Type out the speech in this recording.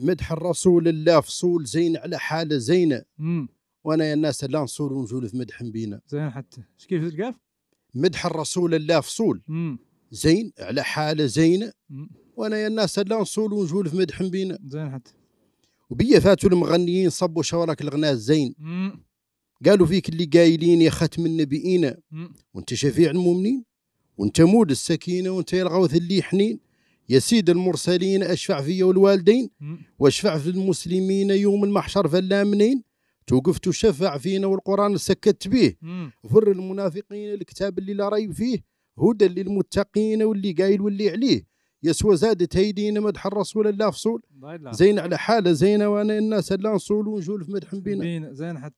مدح الرسول الله فصول زين على حاله زينه وانا يا الناس لا نصول ونجول في مدح بينا زين حتى ايش كيف تلقاه مدح الرسول الله فصول زين على حاله زينه وانا يا الناس لا نصول ونجول في مدح بينا زين حتى وبيا فاتوا المغنيين صبوا شوارك الغناء الزين قالوا فيك اللي قايلين يا ختم النبيين وانت شفيع المؤمنين وانت مود السكينه وانت يا الغوث اللي حنين يا سيد المرسلين اشفع فيا والوالدين واشفع في المسلمين يوم المحشر منين توقفت تشفع فينا والقران سكت به فر المنافقين الكتاب اللي لا ريب فيه هدى للمتقين واللي قايل واللي عليه يسوى زادت هيدينا مدح الرسول الله فصول زين على حاله زينه وانا الناس لا نصول ونجول في مدح بينا زين حتى